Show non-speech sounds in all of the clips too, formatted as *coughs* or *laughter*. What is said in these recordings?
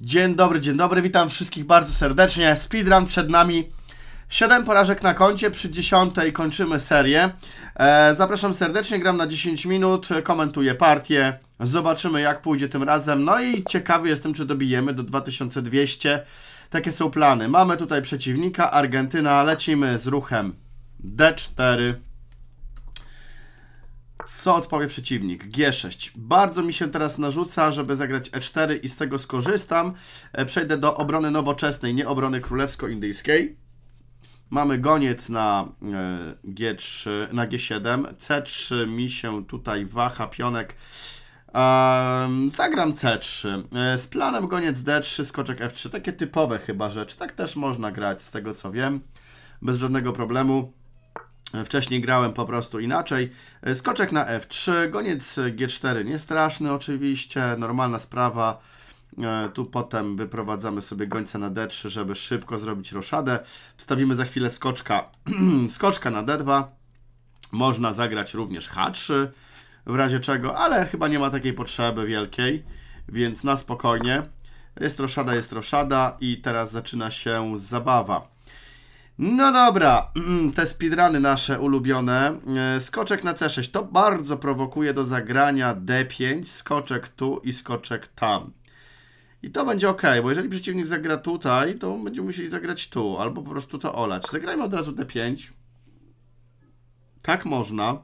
Dzień dobry, dzień dobry, witam wszystkich bardzo serdecznie. Speedrun przed nami. 7 porażek na koncie, przy 10 kończymy serię. E, zapraszam serdecznie, gram na 10 minut, komentuję partię. Zobaczymy jak pójdzie tym razem. No i ciekawy jestem, czy dobijemy do 2200. Takie są plany. Mamy tutaj przeciwnika, Argentyna, lecimy z ruchem D4. Co odpowie przeciwnik? G6. Bardzo mi się teraz narzuca, żeby zagrać E4 i z tego skorzystam. E, przejdę do obrony nowoczesnej, nie obrony królewsko-indyjskiej. Mamy goniec na e, G3, na G7. C3 mi się tutaj waha, pionek. zagram C3. E, z planem goniec D3, skoczek F3. Takie typowe chyba rzeczy. Tak też można grać, z tego co wiem. Bez żadnego problemu. Wcześniej grałem po prostu inaczej. Skoczek na F3, goniec G4 niestraszny oczywiście, normalna sprawa. E, tu potem wyprowadzamy sobie gońca na D3, żeby szybko zrobić roszadę. Wstawimy za chwilę skoczka, *clears throat* skoczka na D2. Można zagrać również H3 w razie czego, ale chyba nie ma takiej potrzeby wielkiej, więc na spokojnie. Jest roszada, jest roszada i teraz zaczyna się zabawa. No dobra, mm, te speedruny nasze ulubione. E, skoczek na C6. To bardzo prowokuje do zagrania D5, skoczek tu i skoczek tam. I to będzie ok, bo jeżeli przeciwnik zagra tutaj, to będziemy musieli zagrać tu, albo po prostu to olać. Zagrajmy od razu D5. Tak można.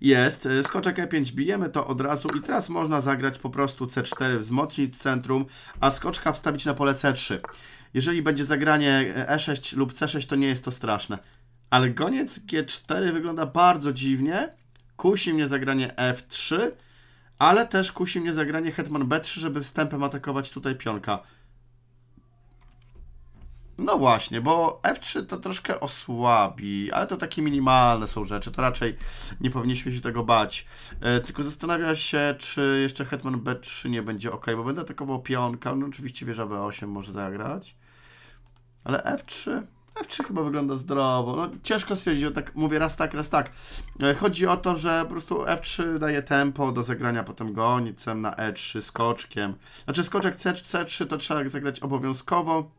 Jest. E, skoczek E5 bijemy to od razu i teraz można zagrać po prostu C4, wzmocnić centrum, a skoczka wstawić na pole C3. Jeżeli będzie zagranie E6 e lub C6, to nie jest to straszne. Ale goniec G4 wygląda bardzo dziwnie. Kusi mnie zagranie F3, ale też kusi mnie zagranie hetman B3, żeby wstępem atakować tutaj pionka. No właśnie, bo F3 to troszkę osłabi, ale to takie minimalne są rzeczy, to raczej nie powinniśmy się tego bać. E, tylko zastanawiam się, czy jeszcze Hetman B3 nie będzie ok, bo będę atakował pionka, no oczywiście wieża B8 może zagrać. Ale F3... F3 chyba wygląda zdrowo. No, ciężko stwierdzić, że tak mówię raz tak, raz tak. E, chodzi o to, że po prostu F3 daje tempo do zagrania potem gonicem na E3 skoczkiem. Znaczy skoczek C3 to trzeba zagrać obowiązkowo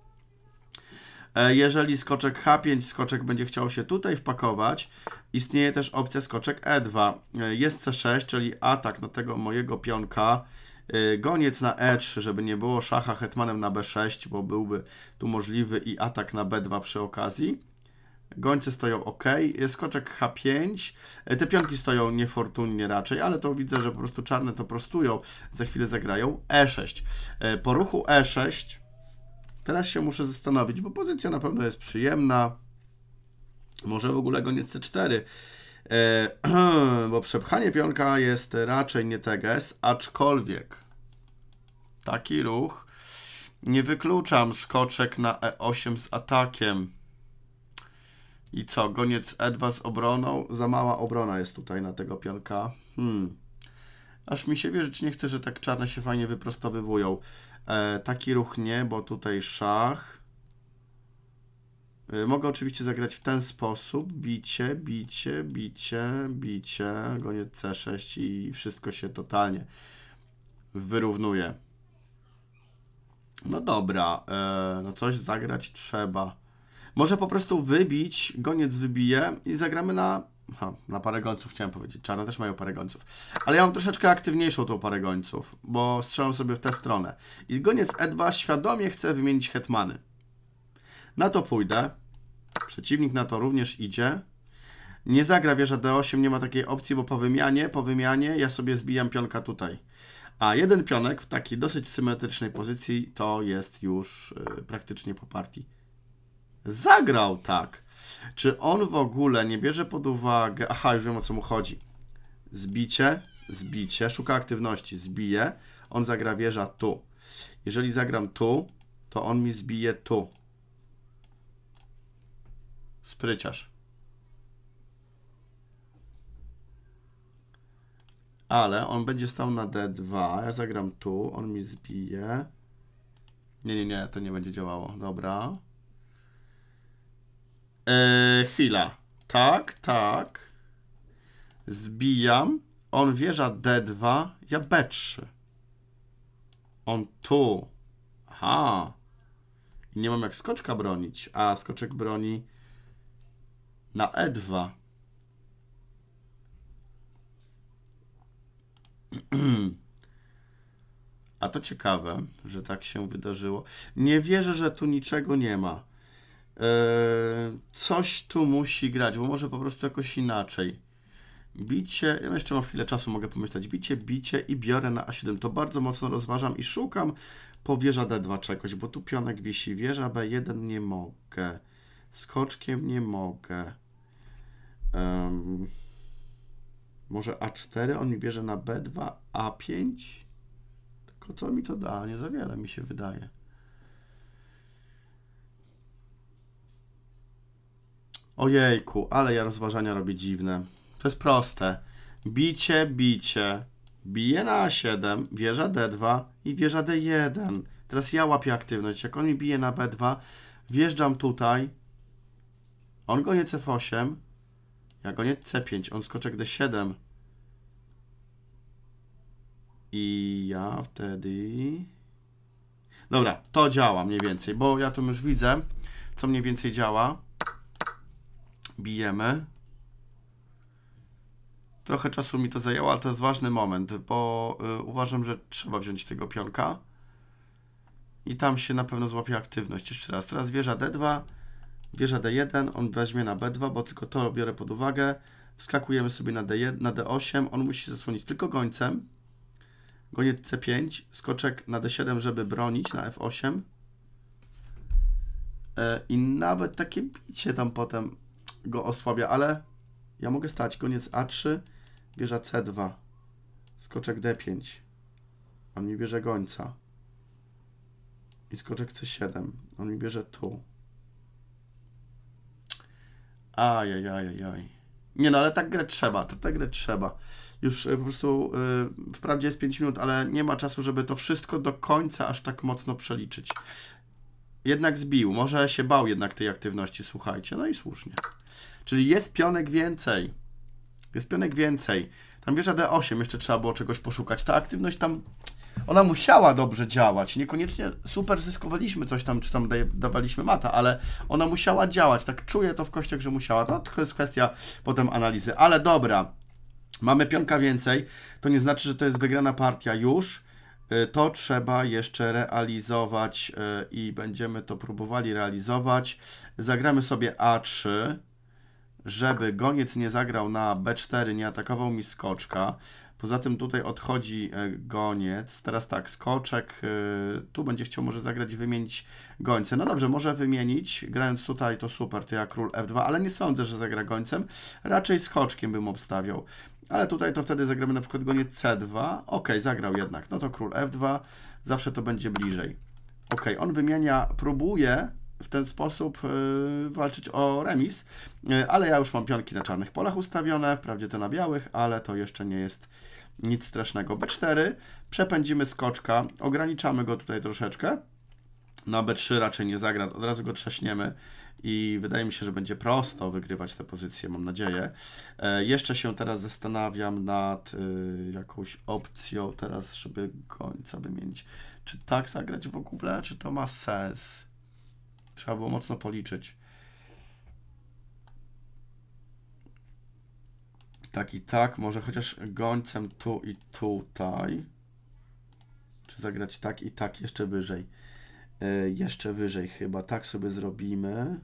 E, jeżeli skoczek H5, skoczek będzie chciał się tutaj wpakować, istnieje też opcja skoczek E2. E, jest C6, czyli atak na tego mojego pionka, e, goniec na E3, żeby nie było szacha hetmanem na B6, bo byłby tu możliwy i atak na B2 przy okazji. Gońce stoją ok, skoczek H5, te pionki stoją niefortunnie raczej, ale to widzę, że po prostu czarne to prostują, za chwilę zagrają E6. Po ruchu E6 Teraz się muszę zastanowić, bo pozycja na pewno jest przyjemna. Może w ogóle go C4, e, *clears throat* bo przepchanie pionka jest raczej nie teges, aczkolwiek taki ruch nie wykluczam skoczek na E8 z atakiem. I co, goniec E2 z obroną? Za mała obrona jest tutaj na tego pionka. Hmm aż mi się wierzyć chce, że tak czarne się fajnie wyprostowywują. E, taki ruch nie, bo tutaj szach. E, mogę oczywiście zagrać w ten sposób. Bicie, bicie, bicie, bicie, goniec C6 i wszystko się totalnie wyrównuje. No dobra, e, no coś zagrać trzeba. Może po prostu wybić, goniec wybije i zagramy na Ha, na parę gońców chciałem powiedzieć. Czarne też mają parę gońców. Ale ja mam troszeczkę aktywniejszą tą parę gońców, bo strzelam sobie w tę stronę. I goniec E2 świadomie chce wymienić hetmany. Na to pójdę. Przeciwnik na to również idzie. Nie zagra wieża D8, nie ma takiej opcji, bo po wymianie, po wymianie ja sobie zbijam pionka tutaj. A jeden pionek w takiej dosyć symetrycznej pozycji to jest już yy, praktycznie po partii. Zagrał tak. Czy on w ogóle nie bierze pod uwagę... Aha, już wiem o co mu chodzi. Zbicie, zbicie, szuka aktywności, zbije. On zagra wieża tu. Jeżeli zagram tu, to on mi zbije tu. Spryciarz. Ale on będzie stał na D2. Ja zagram tu, on mi zbije. Nie, nie, nie, to nie będzie działało. Dobra. Eee, chwila. Tak, tak. Zbijam. On wieża D2, ja B3. On tu. Aha. I nie mam jak skoczka bronić. A, skoczek broni na E2. *clears throat* A to ciekawe, że tak się wydarzyło. Nie wierzę, że tu niczego nie ma. Yy, coś tu musi grać, bo może po prostu jakoś inaczej. Bicie, ja jeszcze mam chwilę czasu, mogę pomyśleć. Bicie, bicie i biorę na A7. To bardzo mocno rozważam i szukam po wieża D2 czegoś, bo tu pionek wisi. Wieża B1 nie mogę. Skoczkiem nie mogę. Um, może A4, on mi bierze na B2, A5? Tylko co mi to da? Nie za wiele mi się wydaje. Ojejku, ale ja rozważania robię dziwne. To jest proste. Bicie, bicie. Bije na A7, wieża D2 i wieża D1. Teraz ja łapię aktywność. Jak on mi bije na B2, wjeżdżam tutaj. On go nie C8. Ja go nie C5. On skoczek D7. I ja wtedy... Dobra, to działa mniej więcej, bo ja to już widzę, co mniej więcej działa bijemy. Trochę czasu mi to zajęło, ale to jest ważny moment, bo y, uważam, że trzeba wziąć tego pionka. I tam się na pewno złapie aktywność. Jeszcze raz, teraz wieża D2, wieża D1, on weźmie na B2, bo tylko to biorę pod uwagę. Wskakujemy sobie na, D1, na D8, on musi zasłonić tylko gońcem. Goniec C5, skoczek na D7, żeby bronić na F8. E, I nawet takie bicie tam potem go osłabia, ale ja mogę stać. Koniec A3, bierze C2, skoczek D5. On mi bierze gońca. I skoczek C7. On mi bierze tu. Ajajajajaj. Nie no, ale tak grę trzeba, to tak grę trzeba. Już y, po prostu, yy, wprawdzie jest 5 minut, ale nie ma czasu, żeby to wszystko do końca aż tak mocno przeliczyć. Jednak zbił. Może się bał jednak tej aktywności, słuchajcie. No i słusznie. Czyli jest pionek więcej. Jest pionek więcej. Tam wieża D8 jeszcze trzeba było czegoś poszukać. Ta aktywność tam, ona musiała dobrze działać. Niekoniecznie super zyskowaliśmy coś tam, czy tam dawaliśmy mata, ale ona musiała działać. Tak czuję to w kościach, że musiała. No, to jest kwestia potem analizy. Ale dobra, mamy pionka więcej. To nie znaczy, że to jest wygrana partia już. E, to trzeba jeszcze realizować e, i będziemy to próbowali realizować. Zagramy sobie A3, żeby goniec nie zagrał na B4, nie atakował mi skoczka. Poza tym tutaj odchodzi e, goniec. Teraz tak, skoczek tu będzie chciał może zagrać, wymienić gońce. No dobrze, może wymienić. Grając tutaj to super, to ja król F2, ale nie sądzę, że zagra gońcem. Raczej skoczkiem bym obstawiał. Ale tutaj to wtedy zagramy na przykład gonie C2. Ok, zagrał jednak. No to król F2. Zawsze to będzie bliżej. Ok, on wymienia, próbuje w ten sposób yy, walczyć o remis, yy, ale ja już mam pionki na czarnych polach ustawione, wprawdzie to na białych, ale to jeszcze nie jest nic strasznego. B4, przepędzimy skoczka, ograniczamy go tutaj troszeczkę. Na no B3 raczej nie zagra, od razu go trzaśniemy i wydaje mi się, że będzie prosto wygrywać te pozycje, mam nadzieję. E, jeszcze się teraz zastanawiam nad e, jakąś opcją teraz, żeby końca wymienić. Czy tak zagrać w ogóle, czy to ma sens? Trzeba było mocno policzyć. Tak i tak, może chociaż gońcem tu i tutaj. Czy zagrać tak i tak jeszcze wyżej? Yy, jeszcze wyżej chyba. Tak sobie zrobimy.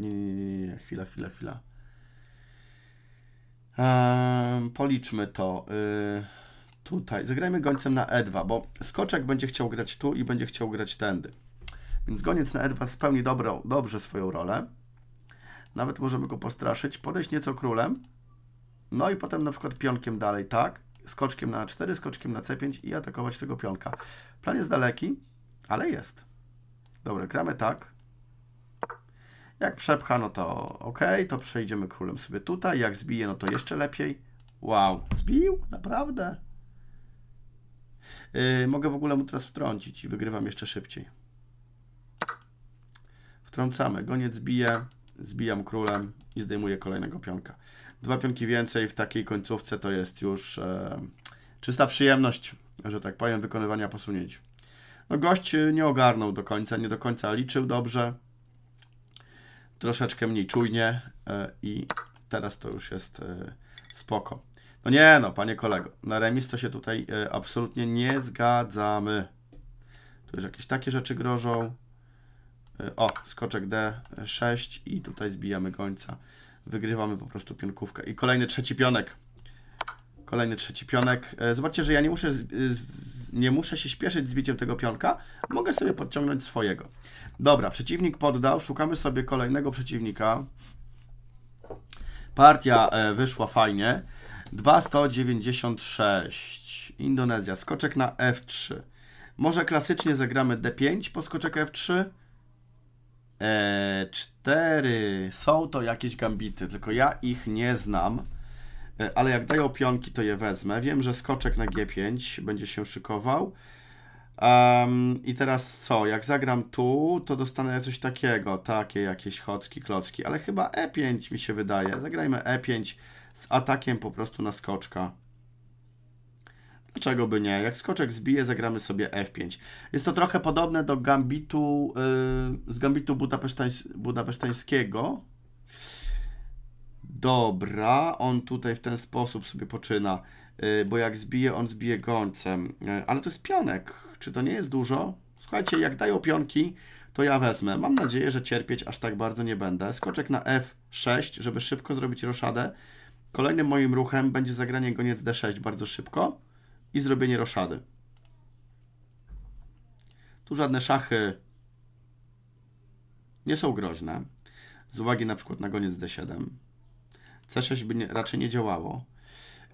Nie, nie, nie, nie. Chwila, chwila, chwila. Ehm, policzmy to. Y, tutaj. Zagrajmy gońcem na E2, bo skoczek będzie chciał grać tu i będzie chciał grać tędy. Więc goniec na E2 spełni dobrą, dobrze swoją rolę. Nawet możemy go postraszyć. Podejść nieco królem. No i potem na przykład pionkiem dalej, tak? Skoczkiem na A4, skoczkiem na C5 i atakować tego pionka. Plan jest daleki, ale jest. Dobra, gramy tak. Jak przepcha, no to ok, to przejdziemy królem sobie tutaj. Jak zbije, no to jeszcze lepiej. Wow, zbił? Naprawdę? Yy, mogę w ogóle mu teraz wtrącić i wygrywam jeszcze szybciej. Wtrącamy. Goniec bije, zbijam królem i zdejmuję kolejnego pionka. Dwa pionki więcej w takiej końcówce to jest już e, czysta przyjemność, że tak powiem, wykonywania posunięć. No gość e, nie ogarnął do końca, nie do końca liczył dobrze troszeczkę mniej czujnie e, i teraz to już jest e, spoko. No nie no, panie kolego, na remis to się tutaj e, absolutnie nie zgadzamy. Tu już jakieś takie rzeczy grożą. O, skoczek D6 i tutaj zbijamy gońca. Wygrywamy po prostu pionkówkę. I kolejny trzeci pionek. Kolejny trzeci pionek. E, zobaczcie, że ja nie muszę, nie muszę się śpieszyć z biciem tego pionka. Mogę sobie podciągnąć swojego. Dobra, przeciwnik poddał. Szukamy sobie kolejnego przeciwnika. Partia e, wyszła fajnie. 2196. Indonezja. Skoczek na F3. Może klasycznie zagramy D5 po skoczek F3. E4. Są to jakieś gambity, tylko ja ich nie znam. E, ale jak dają pionki, to je wezmę. Wiem, że skoczek na G5 będzie się szykował. Um, I teraz co? Jak zagram tu, to dostanę coś takiego, takie jakieś chodki, klocki, ale chyba E5 mi się wydaje. Zagrajmy E5 z atakiem po prostu na skoczka. Dlaczego by nie? Jak skoczek zbije, zagramy sobie F5. Jest to trochę podobne do gambitu, yy, z gambitu budapesztańs budapesztańskiego, Dobra, on tutaj w ten sposób sobie poczyna, y, bo jak zbije, on zbije gońcem. Y, ale to jest pionek. Czy to nie jest dużo? Słuchajcie, jak dają pionki, to ja wezmę. Mam nadzieję, że cierpieć aż tak bardzo nie będę. Skoczek na F6, żeby szybko zrobić roszadę. Kolejnym moim ruchem będzie zagranie goniec D6 bardzo szybko i zrobienie roszady. Tu żadne szachy nie są groźne. Z uwagi na przykład na goniec D7. C6 by nie, raczej nie działało.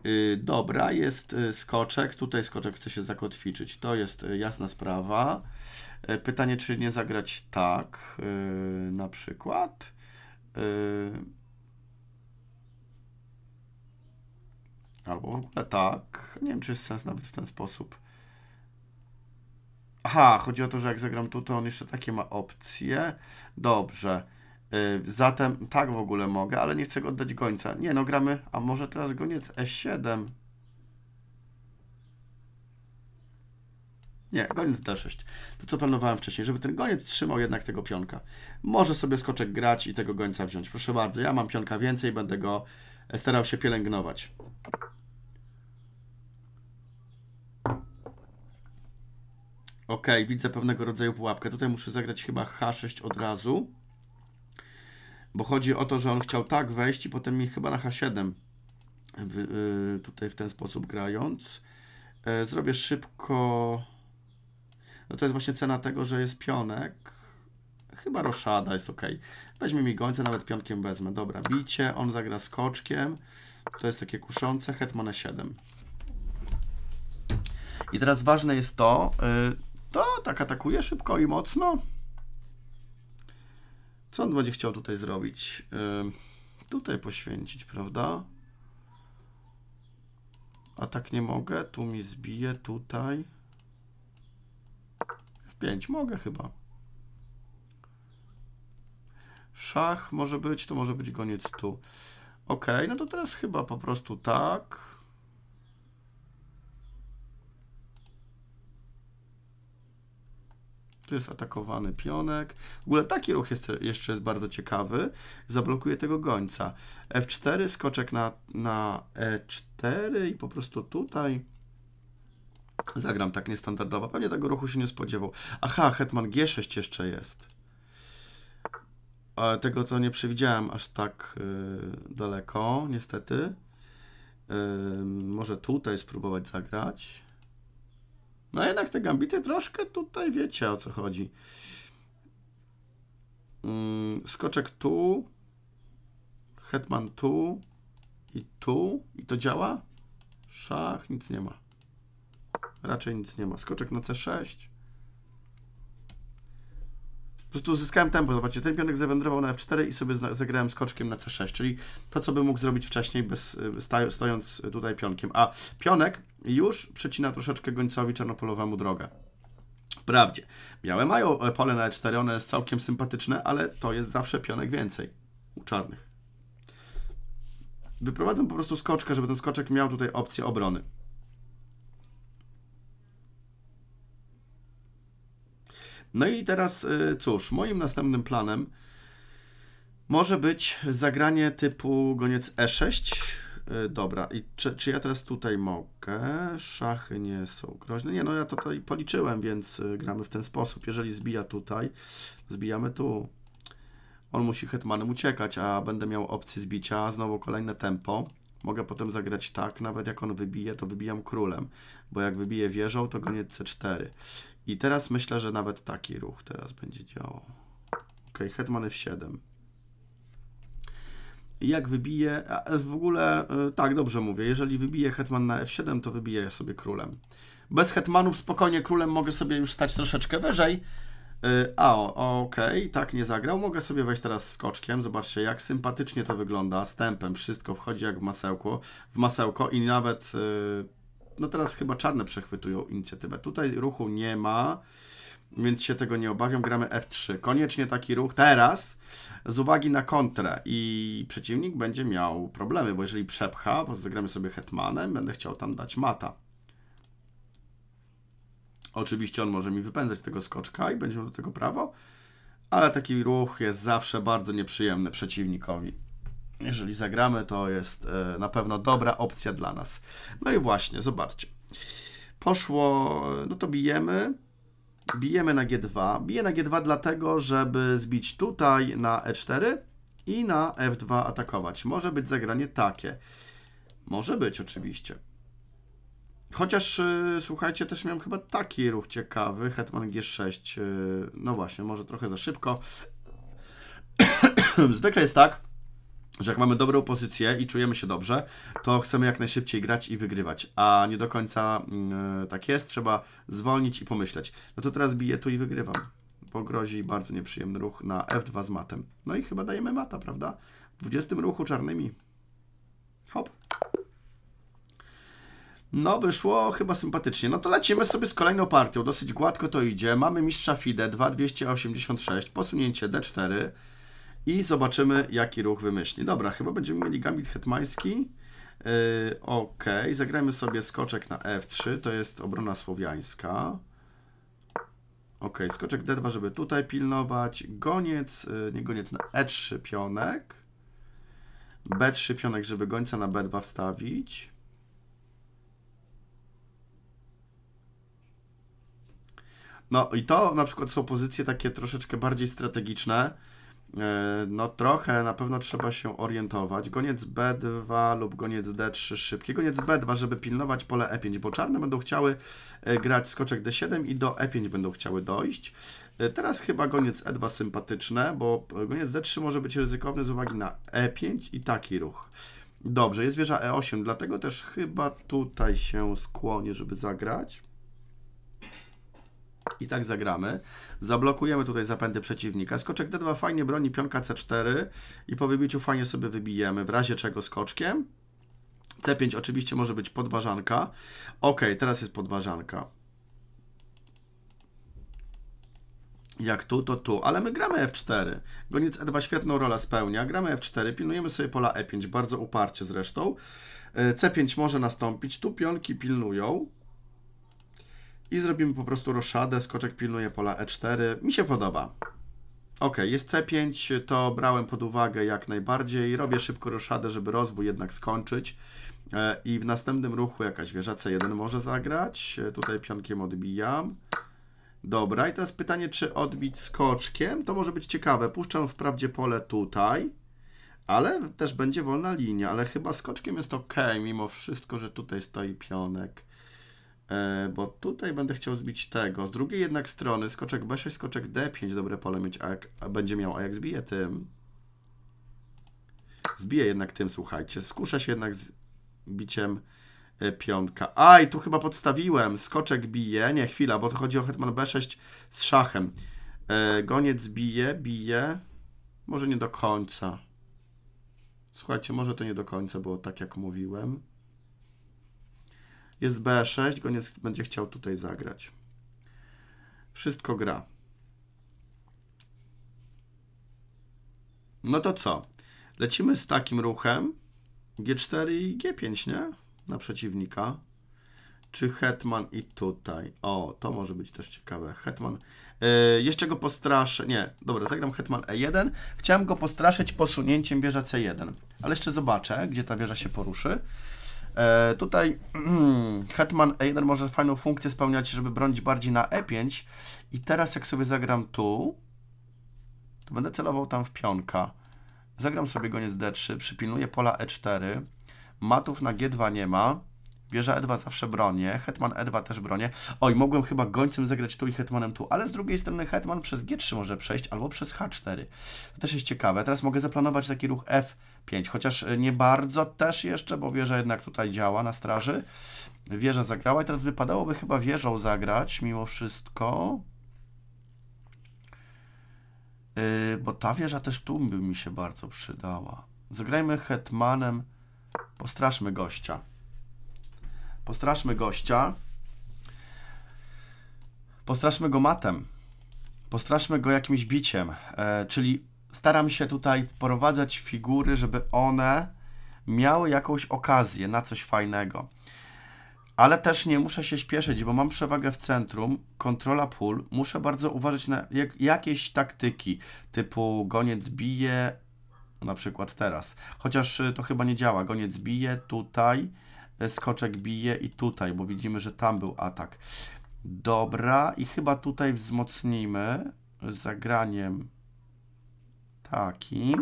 Yy, dobra, jest y, skoczek, tutaj skoczek chce się zakotwiczyć, to jest y, jasna sprawa. Yy, pytanie, czy nie zagrać tak yy, na przykład. Y, albo w ogóle tak. Nie wiem, czy jest sens nawet w ten sposób. Aha, chodzi o to, że jak zagram tu, to on jeszcze takie ma opcje. Dobrze. Y, zatem tak w ogóle mogę, ale nie chcę go oddać gońca. Nie, no gramy, a może teraz goniec E7. Nie, goniec D6. To co planowałem wcześniej, żeby ten goniec trzymał jednak tego pionka. Może sobie skoczek grać i tego gońca wziąć. Proszę bardzo, ja mam pionka więcej, będę go e, starał się pielęgnować. Ok, widzę pewnego rodzaju pułapkę. Tutaj muszę zagrać chyba H6 od razu. Bo chodzi o to, że on chciał tak wejść i potem mi chyba na H7 y, tutaj w ten sposób grając. E, zrobię szybko... No to jest właśnie cena tego, że jest pionek. Chyba roszada jest ok. Weźmie mi gońce, nawet pionkiem wezmę. Dobra, bicie, on zagra skoczkiem. To jest takie kuszące. Hetman 7 I teraz ważne jest to, y, to tak atakuje szybko i mocno. Co on będzie chciał tutaj zrobić? Yy, tutaj poświęcić, prawda? A tak nie mogę, tu mi zbije, tutaj. w 5 mogę chyba. Szach może być, to może być goniec tu. Ok, no to teraz chyba po prostu tak. Tu jest atakowany pionek. W ogóle taki ruch jest, jeszcze jest bardzo ciekawy. Zablokuje tego gońca. F4, skoczek na, na E4 i po prostu tutaj zagram tak niestandardowo. Pewnie tego ruchu się nie spodziewał. Aha, hetman G6 jeszcze jest. Ale tego to nie przewidziałem aż tak y, daleko, niestety. Y, może tutaj spróbować zagrać. No jednak te gambity troszkę tutaj wiecie o co chodzi. Mm, skoczek tu, hetman tu i tu. I to działa? Szach, nic nie ma. Raczej nic nie ma. Skoczek na C6 że uzyskałem tempo. Zobaczcie, ten pionek zawędrował na f4 i sobie zagrałem skoczkiem na c6, czyli to, co bym mógł zrobić wcześniej, bez, e, stojąc e, tutaj pionkiem. A pionek już przecina troszeczkę gońcowi czarnopolowemu drogę. Wprawdzie, białe mają e, pole na e4, one jest całkiem sympatyczne, ale to jest zawsze pionek więcej u czarnych. wyprowadzę po prostu skoczka, żeby ten skoczek miał tutaj opcję obrony. No i teraz y, cóż, moim następnym planem może być zagranie typu goniec e6. Y, dobra, i czy, czy ja teraz tutaj mogę? Szachy nie są groźne. Nie, no ja to tutaj policzyłem, więc y, gramy w ten sposób. Jeżeli zbija tutaj, zbijamy tu. On musi hetmanem uciekać, a będę miał opcję zbicia. Znowu kolejne tempo. Mogę potem zagrać tak, nawet jak on wybije, to wybijam królem, bo jak wybije wieżą, to goniec C4. I teraz myślę, że nawet taki ruch teraz będzie działał. Ok, hetman f7. Jak wybije, e, w ogóle, e, tak, dobrze mówię, jeżeli wybije hetman na f7, to wybiję sobie królem. Bez hetmanów spokojnie królem mogę sobie już stać troszeczkę wyżej. E, a, okej, okay, tak nie zagrał. Mogę sobie wejść teraz skoczkiem. Zobaczcie, jak sympatycznie to wygląda. Stępem wszystko wchodzi jak w masełko. W masełko i nawet no teraz chyba czarne przechwytują inicjatywę. Tutaj ruchu nie ma, więc się tego nie obawiam. Gramy F3. Koniecznie taki ruch teraz z uwagi na kontrę i przeciwnik będzie miał problemy, bo jeżeli przepcha, bo zagramy sobie hetmanem, będę chciał tam dać mata. Oczywiście on może mi wypędzać tego skoczka i będzie miał do tego prawo, ale taki ruch jest zawsze bardzo nieprzyjemny przeciwnikowi jeżeli zagramy, to jest e, na pewno dobra opcja dla nas. No i właśnie, zobaczcie. Poszło, no to bijemy. Bijemy na G2. Biję na G2 dlatego, żeby zbić tutaj na E4 i na F2 atakować. Może być zagranie takie. Może być oczywiście. Chociaż, e, słuchajcie, też miałem chyba taki ruch ciekawy. Hetman G6. E, no właśnie, może trochę za szybko. *coughs* Zwykle jest tak, że jak mamy dobrą pozycję i czujemy się dobrze, to chcemy jak najszybciej grać i wygrywać, a nie do końca yy, tak jest, trzeba zwolnić i pomyśleć. No to teraz biję tu i wygrywam, bo grozi bardzo nieprzyjemny ruch na F2 z matem. No i chyba dajemy mata, prawda? W 20 ruchu czarnymi. Hop. No, wyszło chyba sympatycznie. No to lecimy sobie z kolejną partią. Dosyć gładko to idzie. Mamy mistrza FIDE 2286, posunięcie D4 i zobaczymy, jaki ruch wymyśli. Dobra, chyba będziemy mieli gambit hetmański. Yy, e, ok, zagrajmy sobie skoczek na F3, to jest obrona słowiańska. Ok, skoczek D2, żeby tutaj pilnować. Goniec, yy, nie goniec, na E3 pionek. B3 pionek, żeby gońca na B2 wstawić. No i to na przykład są pozycje takie troszeczkę bardziej strategiczne, E, no trochę, na pewno trzeba się orientować. Goniec B2 lub goniec D3 szybkie. Goniec B2, żeby pilnować pole E5, bo czarne będą chciały e, grać skoczek D7 i do E5 będą chciały dojść. E, teraz chyba goniec E2 sympatyczne, bo goniec D3 może być ryzykowny z uwagi na E5 i taki ruch. Dobrze, jest wieża E8, dlatego też chyba tutaj się skłonię, żeby zagrać. I tak zagramy. Zablokujemy tutaj zapędy przeciwnika. Skoczek D2 fajnie broni pionka C4 i po wybiciu fajnie sobie wybijemy, w razie czego skoczkiem. C5 oczywiście może być podważanka. Ok, teraz jest podważanka. Jak tu, to tu, ale my gramy F4. Goniec E2 świetną rolę spełnia. Gramy F4, pilnujemy sobie pola E5, bardzo uparcie zresztą. E, C5 może nastąpić, tu pionki pilnują i zrobimy po prostu roszadę, skoczek pilnuje pola E4. Mi się podoba. Ok, jest C5, to brałem pod uwagę jak najbardziej. Robię szybko roszadę, żeby rozwój jednak skończyć. E, I w następnym ruchu jakaś wieża C1 może zagrać. E, tutaj pionkiem odbijam. Dobra, i teraz pytanie, czy odbić skoczkiem? To może być ciekawe. Puszczam wprawdzie pole tutaj, ale też będzie wolna linia, ale chyba skoczkiem jest ok, mimo wszystko, że tutaj stoi pionek. E, bo tutaj będę chciał zbić tego. Z drugiej jednak strony skoczek B6, skoczek D5, dobre pole mieć, a, będzie miał, a jak zbije tym... Zbije jednak tym, słuchajcie. Skuszę się jednak z biciem e, piątka. Aj, tu chyba podstawiłem. Skoczek bije. Nie, chwila, bo tu chodzi o hetman B6 z szachem. E, goniec bije, bije. Może nie do końca. Słuchajcie, może to nie do końca było tak, jak mówiłem. Jest B6, nie będzie chciał tutaj zagrać. Wszystko gra. No to co? Lecimy z takim ruchem. G4 i G5, nie? Na przeciwnika. Czy Hetman i tutaj? O, to może być też ciekawe. Hetman. Yy, jeszcze go postraszę. Nie, dobra, zagram Hetman E1. Chciałem go postraszyć posunięciem wieża C1. Ale jeszcze zobaczę, gdzie ta wieża się poruszy. E, tutaj mm, Hetman E1 może fajną funkcję spełniać, żeby bronić bardziej na E5. I teraz jak sobie zagram tu, to będę celował tam w pionka. Zagram sobie goniec D3, przypilnuję pola E4. Matów na G2 nie ma. Wieża E2 zawsze bronię, Hetman E2 też bronię. Oj, mogłem chyba gońcem zagrać tu i Hetmanem tu, ale z drugiej strony Hetman przez G3 może przejść albo przez H4. To też jest ciekawe. Teraz mogę zaplanować taki ruch F 5, chociaż e, nie bardzo też jeszcze, bo wieża jednak tutaj działa na straży. Wieża zagrała i teraz wypadałoby chyba wieżą zagrać mimo wszystko. Yy, bo ta wieża też tu by mi się bardzo przydała. Zagrajmy hetmanem. Postraszmy gościa. Postraszmy gościa. Postraszmy go matem. Postraszmy go jakimś biciem. E, czyli staram się tutaj wprowadzać figury, żeby one miały jakąś okazję na coś fajnego. Ale też nie muszę się śpieszyć, bo mam przewagę w centrum, kontrola pól. Muszę bardzo uważać na jak, jakieś taktyki, typu goniec bije, na przykład teraz. Chociaż y, to chyba nie działa. Goniec bije tutaj, y, skoczek bije i tutaj, bo widzimy, że tam był atak. Dobra, i chyba tutaj wzmocnimy zagraniem Taki.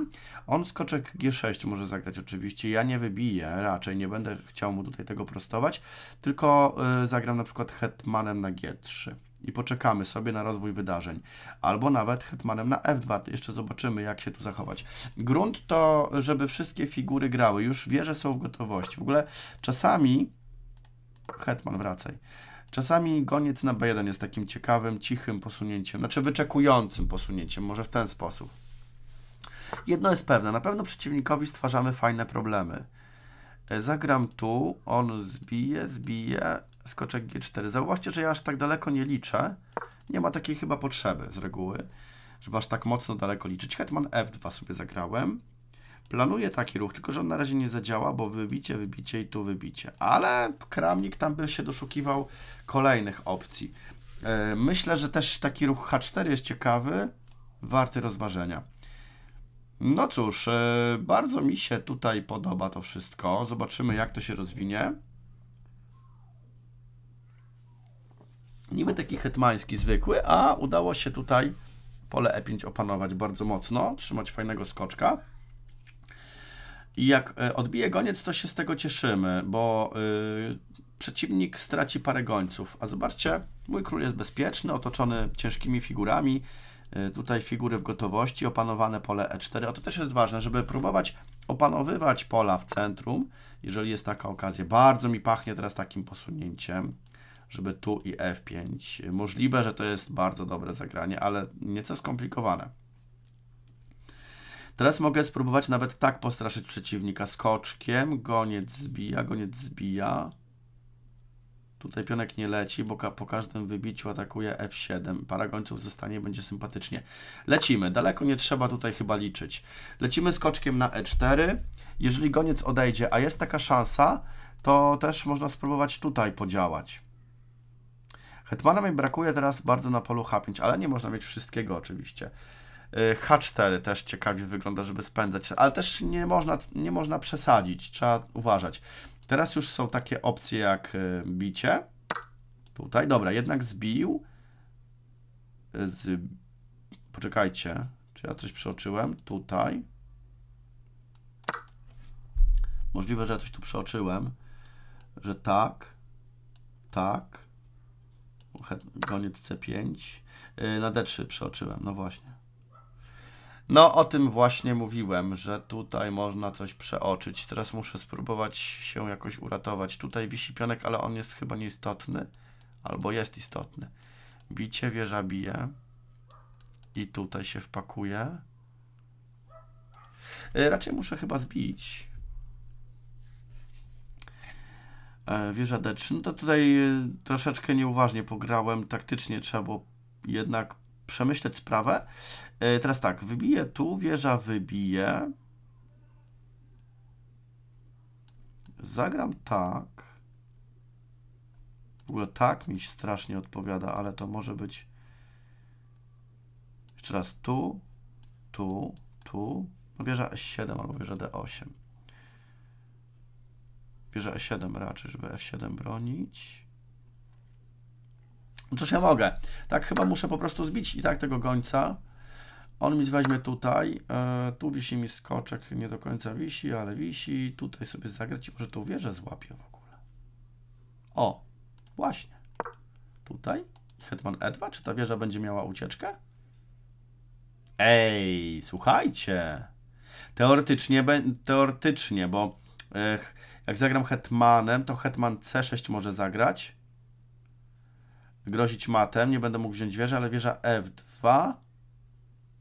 On skoczek G6 może zagrać oczywiście. Ja nie wybiję raczej, nie będę chciał mu tutaj tego prostować, tylko y, zagram na przykład hetmanem na G3 i poczekamy sobie na rozwój wydarzeń. Albo nawet hetmanem na F2. Jeszcze zobaczymy, jak się tu zachować. Grunt to, żeby wszystkie figury grały. Już wieże są w gotowości. W ogóle czasami... Hetman, wracaj. Czasami goniec na B1 jest takim ciekawym, cichym posunięciem. Znaczy wyczekującym posunięciem. Może w ten sposób. Jedno jest pewne, na pewno przeciwnikowi stwarzamy fajne problemy. E, zagram tu, on zbije, zbije, skoczek G4. Zauważcie, że ja aż tak daleko nie liczę. Nie ma takiej chyba potrzeby z reguły, żeby aż tak mocno daleko liczyć. Hetman F2 sobie zagrałem. Planuję taki ruch, tylko że on na razie nie zadziała, bo wybicie, wybicie i tu wybicie. Ale kramnik tam by się doszukiwał kolejnych opcji. E, myślę, że też taki ruch H4 jest ciekawy, warty rozważenia. No cóż, e, bardzo mi się tutaj podoba to wszystko. Zobaczymy, jak to się rozwinie. Niby taki hetmański zwykły, a udało się tutaj pole E5 opanować bardzo mocno, trzymać fajnego skoczka. I jak e, odbije goniec, to się z tego cieszymy, bo yy, przeciwnik straci parę gońców. A zobaczcie, mój król jest bezpieczny, otoczony ciężkimi figurami. Y, tutaj figury w gotowości, opanowane pole E4, a to też jest ważne, żeby próbować opanowywać pola w centrum, jeżeli jest taka okazja. Bardzo mi pachnie teraz takim posunięciem, żeby tu i F5. Możliwe, że to jest bardzo dobre zagranie, ale nieco skomplikowane. Teraz mogę spróbować nawet tak postraszyć przeciwnika skoczkiem, goniec zbija, goniec zbija, Tutaj pionek nie leci, bo po każdym wybiciu atakuje F7. Para gońców zostanie, będzie sympatycznie. Lecimy. Daleko nie trzeba tutaj chyba liczyć. Lecimy skoczkiem na E4. Jeżeli goniec odejdzie, a jest taka szansa, to też można spróbować tutaj podziałać. Hetmana mi brakuje teraz bardzo na polu H5, ale nie można mieć wszystkiego oczywiście. Y, H4 też ciekawie wygląda, żeby spędzać, ale też nie można, nie można przesadzić, trzeba uważać. Teraz już są takie opcje jak e, bicie. Tutaj, dobra, jednak zbił. E, z... Poczekajcie, czy ja coś przeoczyłem? Tutaj. Możliwe, że ja coś tu przeoczyłem, że tak, tak, goniec C5, e, na D3 przeoczyłem, no właśnie. No, o tym właśnie mówiłem, że tutaj można coś przeoczyć. Teraz muszę spróbować się jakoś uratować. Tutaj wisi pionek, ale on jest chyba nieistotny. Albo jest istotny. Bicie, wieża bije. I tutaj się wpakuje. E, raczej muszę chyba zbić. E, wieża D3. No to tutaj e, troszeczkę nieuważnie pograłem. Taktycznie trzeba było jednak przemyśleć sprawę. E, teraz tak, wybiję tu, wieża wybije. Zagram tak. W ogóle tak mi strasznie odpowiada, ale to może być... Jeszcze raz tu, tu, tu. No, wieża E7 albo wieża D8. Wieża E7 raczej, żeby F7 bronić. No cóż ja mogę? Tak chyba muszę po prostu zbić i tak tego gońca. On mi weźmie tutaj, e, tu wisi mi skoczek, nie do końca wisi, ale wisi, tutaj sobie zagrać i może tą wieżę złapię w ogóle. O, właśnie. Tutaj Hetman E2, czy ta wieża będzie miała ucieczkę? Ej, słuchajcie. Teoretycznie, teoretycznie bo ech, jak zagram hetmanem, to hetman C6 może zagrać. Grozić matem, nie będę mógł wziąć wieży, ale wieża F2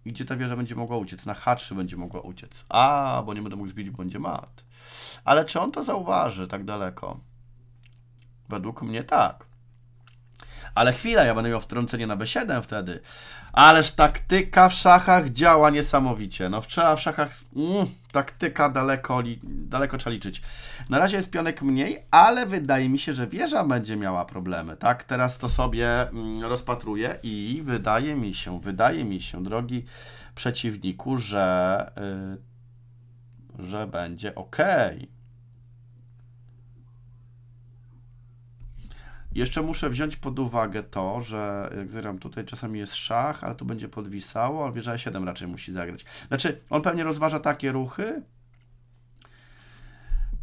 i gdzie ta wieża będzie mogła uciec? Na H3 będzie mogła uciec. A, bo nie będę mógł zbić, bo będzie mat. Ale czy on to zauważy tak daleko? Według mnie tak. Ale chwila, ja będę miał wtrącenie na B7 wtedy. Ależ taktyka w szachach działa niesamowicie. No trzeba w szachach... Mm, taktyka daleko, li, daleko trzeba liczyć. Na razie jest pionek mniej, ale wydaje mi się, że wieża będzie miała problemy, tak? Teraz to sobie mm, rozpatruję i wydaje mi się, wydaje mi się, drogi przeciwniku, że... Yy, że będzie ok. Jeszcze muszę wziąć pod uwagę to, że jak zagram tutaj, czasami jest szach, ale tu będzie podwisało, ale wieża 7 raczej musi zagrać. Znaczy, on pewnie rozważa takie ruchy,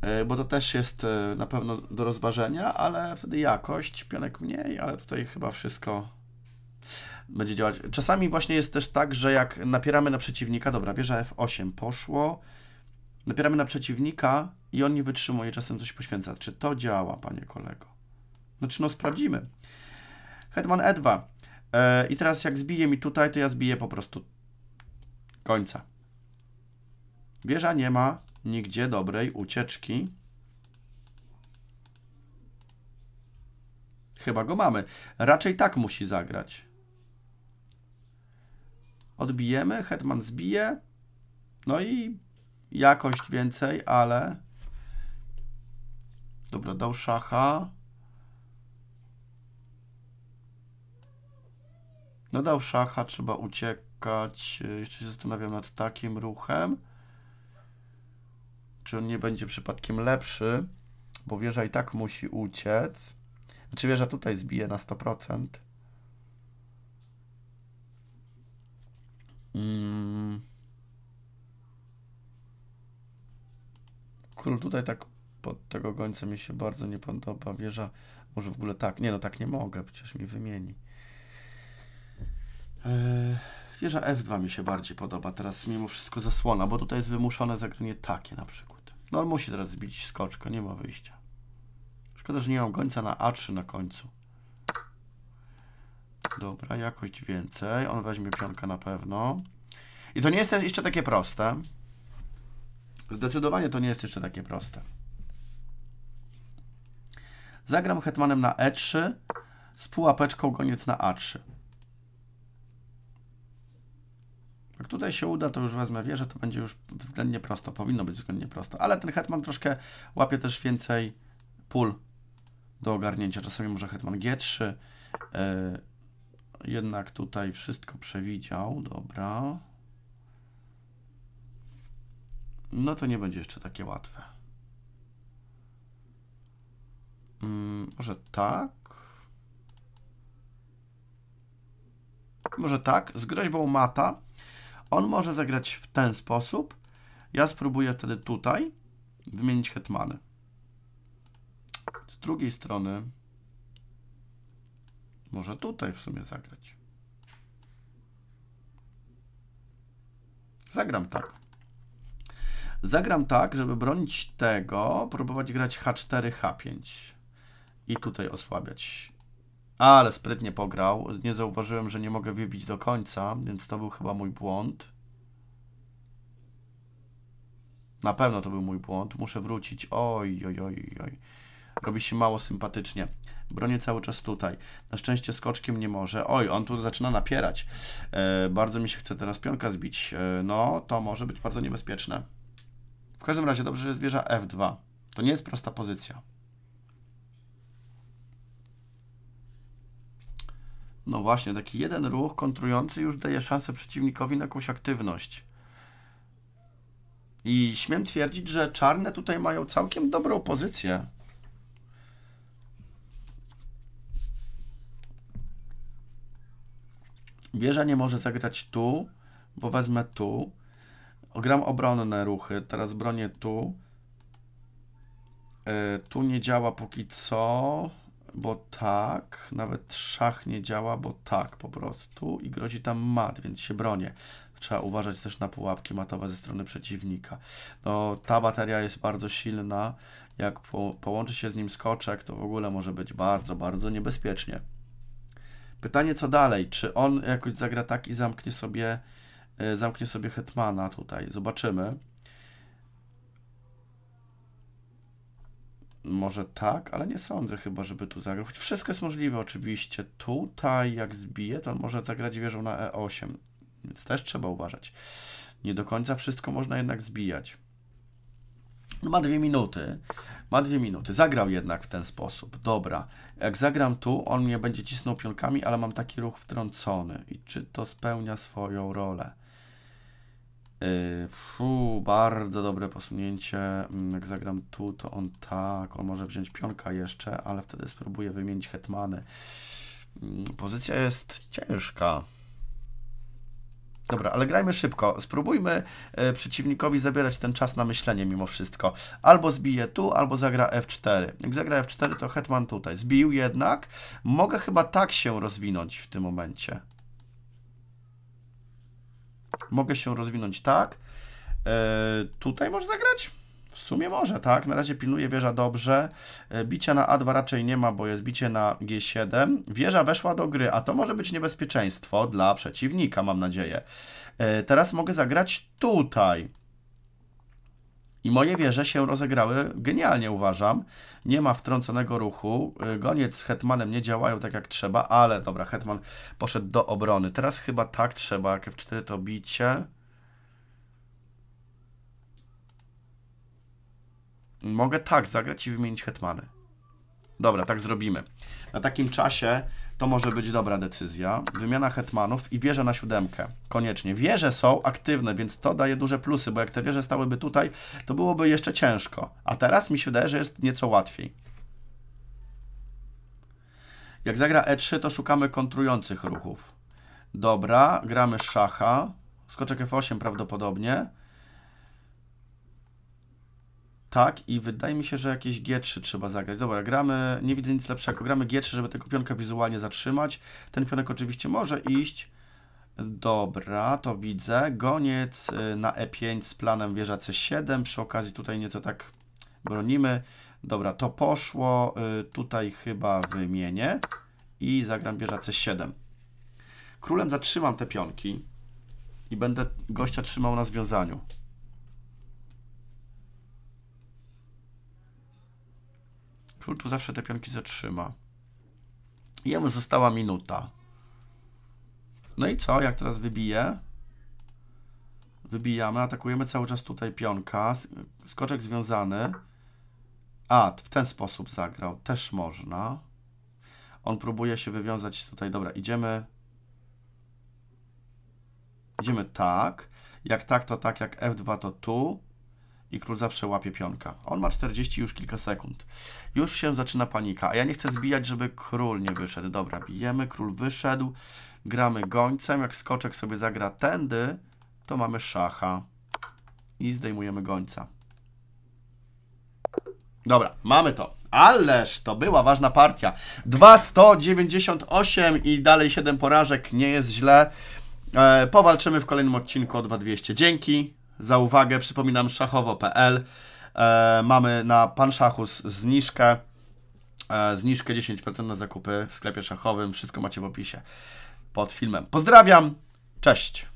e, bo to też jest e, na pewno do rozważenia, ale wtedy jakość, pionek mniej, ale tutaj chyba wszystko będzie działać. Czasami właśnie jest też tak, że jak napieramy na przeciwnika, dobra, wieża F8 poszło, napieramy na przeciwnika i on nie wytrzymuje, czasem coś poświęca. Czy to działa, panie kolego? Znaczy, no sprawdzimy. Hetman E2. E, I teraz jak zbije mi tutaj, to ja zbiję po prostu końca. Wieża nie ma nigdzie dobrej ucieczki. Chyba go mamy. Raczej tak musi zagrać. Odbijemy, hetman zbije. No i jakość więcej, ale... Dobra, dał szacha. No dał szacha, trzeba uciekać. Y, Jeszcze się zastanawiam nad takim ruchem. Czy on nie będzie przypadkiem lepszy? Bo wieża i tak musi uciec. Znaczy wieża tutaj zbije na 100%. Mm. Król tutaj tak pod tego gońca mi się bardzo nie podoba. Wieża może w ogóle tak. Nie, no tak nie mogę, przecież mi wymieni. E, wieża F2 mi się bardziej podoba. Teraz mimo wszystko zasłona, bo tutaj jest wymuszone zagranie takie na przykład. No on musi teraz zbić skoczko, nie ma wyjścia. Szkoda, że nie mam gońca na A3 na końcu. Dobra, jakość więcej. On weźmie pionka na pewno. I to nie jest jeszcze takie proste. Zdecydowanie to nie jest jeszcze takie proste. Zagram hetmanem na E3 z pułapeczką goniec na A3. Jak tutaj się uda, to już wezmę wieżę, to będzie już względnie prosto, powinno być względnie prosto, ale ten hetman troszkę łapie też więcej pól do ogarnięcia. Czasami może hetman G3, yy, e, jednak tutaj wszystko przewidział, dobra. No to nie będzie jeszcze takie łatwe. Mm, może tak? Może tak, z groźbą mata on może zagrać w ten sposób. Ja spróbuję wtedy tutaj wymienić hetmany. Z drugiej strony może tutaj w sumie zagrać. Zagram tak. Zagram tak, żeby bronić tego, próbować grać H4, H5 i tutaj osłabiać. Ale sprytnie pograł. Nie zauważyłem, że nie mogę wybić do końca, więc to był chyba mój błąd. Na pewno to był mój błąd. Muszę wrócić. Oj, oj, oj, oj. Robi się mało sympatycznie. Bronię cały czas tutaj. Na szczęście skoczkiem nie może. Oj, on tu zaczyna napierać. E, bardzo mi się chce teraz pionka zbić. E, no, to może być bardzo niebezpieczne. W każdym razie dobrze, że zwierza F2. To nie jest prosta pozycja. No właśnie, taki jeden ruch kontrujący już daje szansę przeciwnikowi na jakąś aktywność. I śmiem twierdzić, że czarne tutaj mają całkiem dobrą pozycję. Wieża nie może zagrać tu, bo wezmę tu. Ogram obronne ruchy, teraz bronię tu. Yy, tu nie działa póki co bo tak, nawet szach nie działa, bo tak po prostu i grozi tam mat, więc się bronię. Trzeba uważać też na pułapki matowe ze strony przeciwnika. No, ta bateria jest bardzo silna. Jak po połączy się z nim skoczek, to w ogóle może być bardzo, bardzo niebezpiecznie. Pytanie, co dalej? Czy on jakoś zagra tak i zamknie sobie, e, zamknie sobie Hetmana tutaj? Zobaczymy. Może tak, ale nie sądzę chyba, żeby tu zagrał. Choć wszystko jest możliwe oczywiście. Tutaj jak zbije, to on może zagrać wieżą na E8. Więc też trzeba uważać. Nie do końca wszystko można jednak zbijać. No, ma dwie minuty. Ma dwie minuty. Zagrał jednak w ten sposób. Dobra. Jak zagram tu, on mnie będzie cisnął pionkami, ale mam taki ruch wtrącony. I czy to spełnia swoją rolę? Yy, Fuu, bardzo dobre posunięcie. Mm, jak zagram tu, to on tak. On może wziąć pionka jeszcze, ale wtedy spróbuję wymienić hetmany. Mm, pozycja jest ciężka. Dobra, ale grajmy szybko. Spróbujmy e, przeciwnikowi zabierać ten czas na myślenie mimo wszystko. Albo zbije tu, albo zagra F4. Jak zagra F4, to hetman tutaj. Zbił jednak. Mogę chyba tak się rozwinąć w tym momencie. Mogę się rozwinąć tak. E, tutaj może zagrać? W sumie może, tak? Na razie pilnuje wieża dobrze. E, bicia na A2 raczej nie ma, bo jest bicie na G7. Wieża weszła do gry, a to może być niebezpieczeństwo dla przeciwnika, mam nadzieję. E, teraz mogę zagrać tutaj. I moje wieże się rozegrały genialnie, uważam. Nie ma wtrąconego ruchu. Y, goniec z Hetmanem nie działają tak jak trzeba, ale dobra, Hetman poszedł do obrony. Teraz chyba tak trzeba, jak F4 to bicie. Mogę tak zagrać i wymienić Hetmany. Dobra, tak zrobimy. Na takim czasie to może być dobra decyzja. Wymiana hetmanów i wieże na siódemkę. Koniecznie. Wieże są aktywne, więc to daje duże plusy, bo jak te wieże stałyby tutaj, to byłoby jeszcze ciężko. A teraz mi się wydaje, że jest nieco łatwiej. Jak zagra E3, to szukamy kontrujących ruchów. Dobra, gramy szacha. Skoczek F8 prawdopodobnie. Tak, i wydaje mi się, że jakieś G3 trzeba zagrać. Dobra, gramy, nie widzę nic lepszego. Gramy G3, żeby tego pionka wizualnie zatrzymać. Ten pionek oczywiście może iść. Dobra, to widzę. Goniec y, na E5 z planem wieża C7. Przy okazji tutaj nieco tak bronimy. Dobra, to poszło. Y, tutaj chyba wymienię. I zagram wieża C7. Królem zatrzymam te pionki. I będę gościa trzymał na związaniu. tu zawsze te pionki zatrzyma. Jemu została minuta. No i co? Jak teraz wybije? Wybijamy, atakujemy cały czas tutaj pionka. Skoczek związany. A, w ten sposób zagrał. Też można. On próbuje się wywiązać tutaj. Dobra, idziemy. Idziemy tak. Jak tak, to tak. Jak F2, to tu i król zawsze łapie pionka. On ma 40 już kilka sekund. Już się zaczyna panika, a ja nie chcę zbijać, żeby król nie wyszedł. Dobra, bijemy, król wyszedł, gramy gońcem. Jak skoczek sobie zagra tędy, to mamy szacha i zdejmujemy gońca. Dobra, mamy to. Ależ to była ważna partia. 2,198 i dalej 7 porażek, nie jest źle. E, powalczymy w kolejnym odcinku o 2,200. Dzięki za uwagę. Przypominam szachowo.pl. E, mamy na Pan Szachus zniżkę. E, zniżkę 10% na zakupy w sklepie szachowym. Wszystko macie w opisie pod filmem. Pozdrawiam. Cześć.